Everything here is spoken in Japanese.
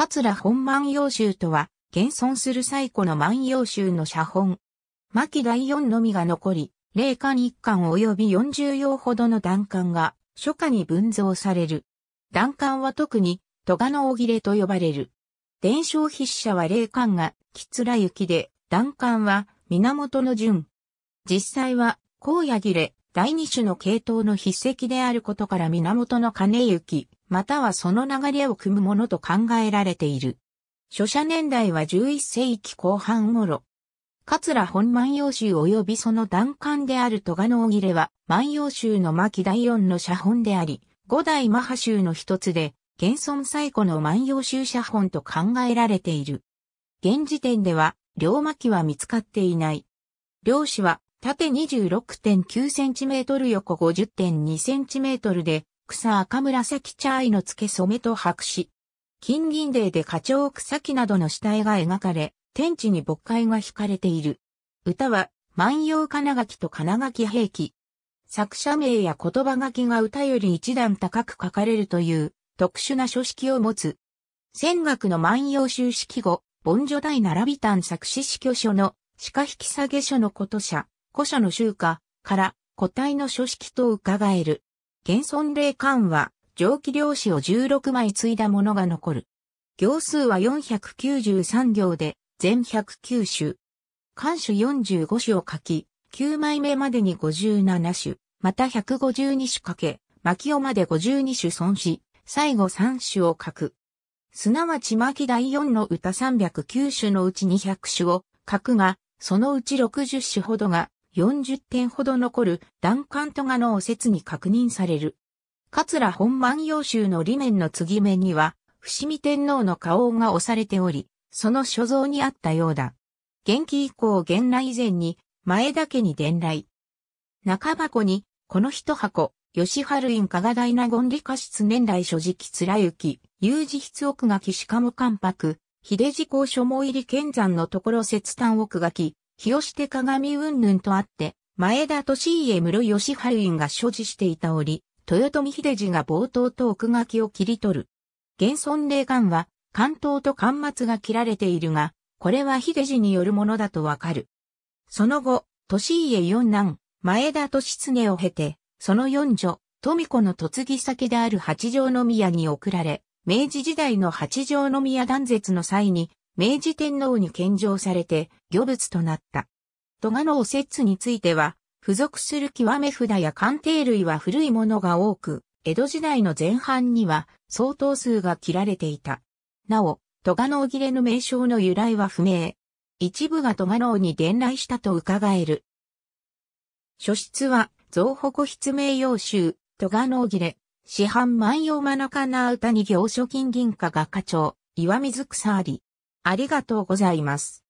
桂本万葉集とは、現存する最古の万葉集の写本。巻第四のみが残り、霊巻一巻及び四十葉ほどの段巻が、初夏に分蔵される。段巻は特に、戸賀の大切れと呼ばれる。伝承筆者は霊巻が、きつらきで、段巻は、源の順。実際は、荒野切れ、第二種の系統の筆跡であることから源の金行、またはその流れを組むものと考えられている。書写年代は11世紀後半頃。桂本万葉集及びその段簡である戸賀の切れは、万葉集の巻第四の写本であり、五代マハ集の一つで、現存最古の万葉集写本と考えられている。現時点では、両巻は見つかっていない。両紙は、縦 26.9cm 横 50.2cm で、草赤紫茶愛の付け染めと白紙。金銀泥で花鳥草木などの死体が描かれ、天地に牧会が惹かれている。歌は、万葉金垣と金垣兵器。作者名や言葉書きが歌より一段高く書かれるという特殊な書式を持つ。仙学の万葉集式後、盆女大並び短作詞死去書の鹿引き下げ書のこと者、古書の集歌から古体の書式と伺える。現存霊館は、蒸気量子を16枚継いだものが残る。行数は493行で、全109種。漢種45種を書き、9枚目までに57種、また152種かけ、巻をまで52種損し、最後3種を書く。すなわち巻第4の歌309種のうち200種を書くが、そのうち60種ほどが40点ほど残る断簡とがのお説に確認される。桂本万葉集の裏面の継ぎ目には、伏見天皇の花王が押されており、その所蔵にあったようだ。元気以降元来以前に、前田家に伝来。中箱に、この一箱、吉春院加賀大納言理科室年来所持記貫之、有事筆奥書きしかも関白、秀次公書も入り剣山のところ切端奥書き、清して鏡云々とあって、前田利家室吉春院が所持していた折、豊臣秀次が冒頭と奥書きを切り取る。現存霊感は、関東と関末が切られているが、これは秀次によるものだとわかる。その後、利家四男、前田利常を経て、その四女、富子の嫁ぎ先である八条宮に送られ、明治時代の八条宮断絶の際に、明治天皇に献上されて、漁物となった。戸賀のお節については、付属する極め札や鑑定類は古いものが多く、江戸時代の前半には相当数が切られていた。なお、戸賀のお切れの名称の由来は不明。一部が戸賀おに伝来したと伺える。書室は、造保筆名用集、戸賀お切れ、市販万葉真中な歌に行書金銀貨画家長、岩水草あり、ありがとうございます。